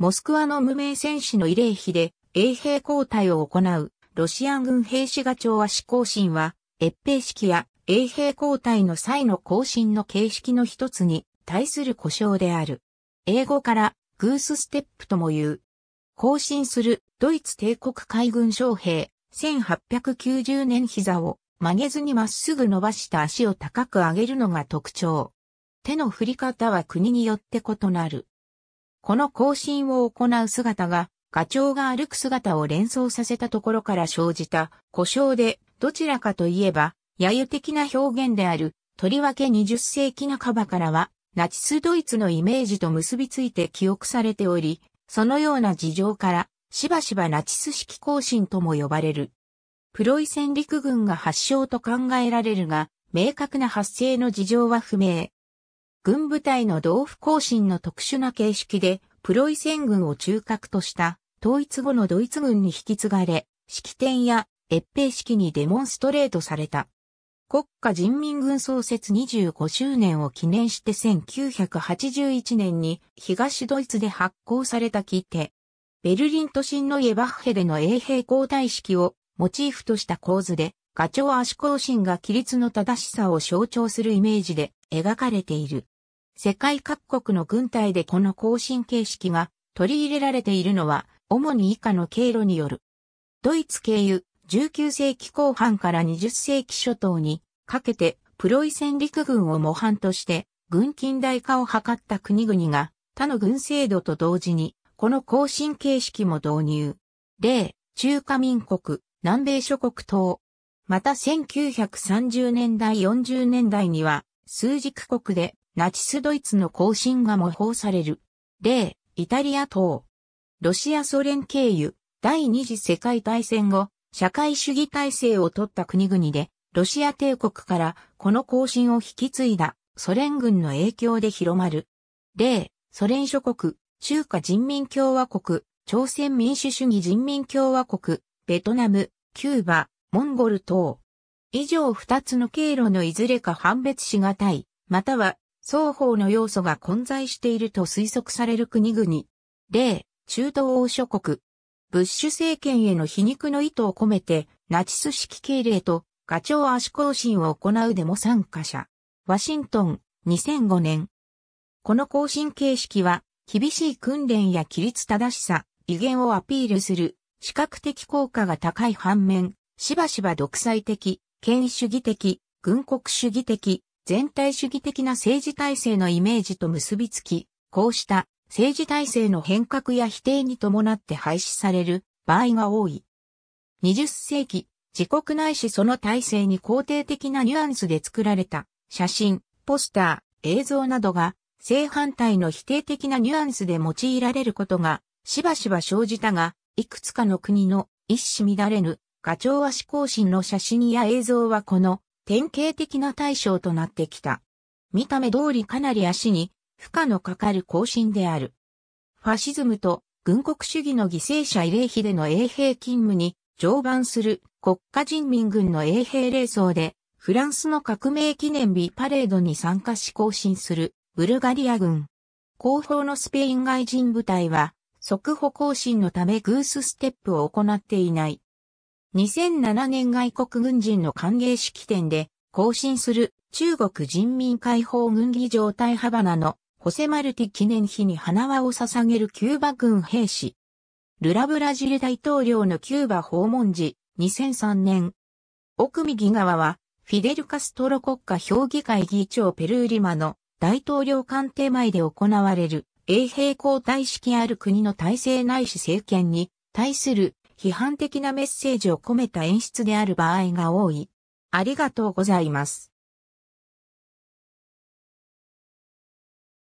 モスクワの無名戦士の慰霊碑で衛兵交代を行うロシア軍兵士が調和志行進は、閲兵式や衛兵交代の際の行進の形式の一つに対する故障である。英語からグースステップとも言う。行進するドイツ帝国海軍将兵、1890年膝を曲げずにまっすぐ伸ばした足を高く上げるのが特徴。手の振り方は国によって異なる。この行進を行う姿が、ガチョウが歩く姿を連想させたところから生じた故障で、どちらかといえば、揶揄的な表現である、とりわけ20世紀半ばからは、ナチスドイツのイメージと結びついて記憶されており、そのような事情から、しばしばナチス式行進とも呼ばれる。プロイセン陸軍が発祥と考えられるが、明確な発生の事情は不明。軍部隊の同府行進の特殊な形式で、プロイセン軍を中核とした、統一後のドイツ軍に引き継がれ、式典や閲兵式にデモンストレートされた。国家人民軍創設25周年を記念して1981年に東ドイツで発行された切手。ベルリン都心のイェバッヘでの衛兵交代式をモチーフとした構図で、ガチョウアシ行進が規律の正しさを象徴するイメージで描かれている。世界各国の軍隊でこの更新形式が取り入れられているのは、主に以下の経路による。ドイツ経由、19世紀後半から20世紀初頭にかけて、プロイセン陸軍を模範として、軍近代化を図った国々が、他の軍制度と同時に、この更新形式も導入。例、中華民国、南米諸国等。また1930年代40年代には、枢軸国でナチスドイツの行進が模倣される。例、イタリア等。ロシアソ連経由、第二次世界大戦後、社会主義体制を取った国々で、ロシア帝国からこの行進を引き継いだソ連軍の影響で広まる。例、ソ連諸国、中華人民共和国、朝鮮民主主義人民共和国、ベトナム、キューバ、モンゴル等。以上二つの経路のいずれか判別しがたい、または双方の要素が混在していると推測される国々。例、中東欧諸国。ブッシュ政権への皮肉の意図を込めて、ナチス式敬礼とガチョウ足更新を行うデモ参加者。ワシントン、2005年。この更新形式は、厳しい訓練や規律正しさ、威厳をアピールする、視覚的効果が高い反面、しばしば独裁的、権威主義的、軍国主義的、全体主義的な政治体制のイメージと結びつき、こうした政治体制の変革や否定に伴って廃止される場合が多い。20世紀、自国内いしその体制に肯定的なニュアンスで作られた写真、ポスター、映像などが正反対の否定的なニュアンスで用いられることがしばしば生じたが、いくつかの国の一糸乱れぬガチョウ足行進の写真や映像はこの典型的な対象となってきた。見た目通りかなり足に負荷のかかる行進である。ファシズムと軍国主義の犠牲者慰霊碑での衛兵勤務に常磐する国家人民軍の衛兵霊装でフランスの革命記念日パレードに参加し行進するブルガリア軍。後方のスペイン外人部隊は速歩行進のためグースステップを行っていない。2007年外国軍人の歓迎式典で、行進する中国人民解放軍議場対ハバナのホセマルティ記念碑に花輪を捧げるキューバ軍兵士。ルラブラジル大統領のキューバ訪問時、2003年。奥右側は、フィデル・カストロ国家評議会議長ペルーリマの大統領官邸前で行われる、衛兵交代式ある国の体制ないし政権に対する批判的なメッセージを込めた演出である場合が多い。ありがとうございます。